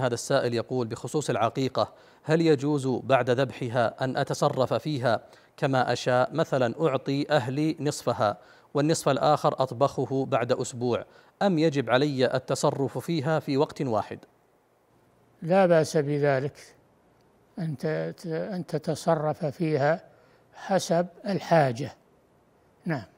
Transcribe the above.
هذا السائل يقول بخصوص العقيقة هل يجوز بعد ذبحها أن أتصرف فيها كما أشاء مثلا أعطي أهلي نصفها والنصف الآخر أطبخه بعد أسبوع أم يجب علي التصرف فيها في وقت واحد لا بأس بذلك أن تتصرف فيها حسب الحاجة نعم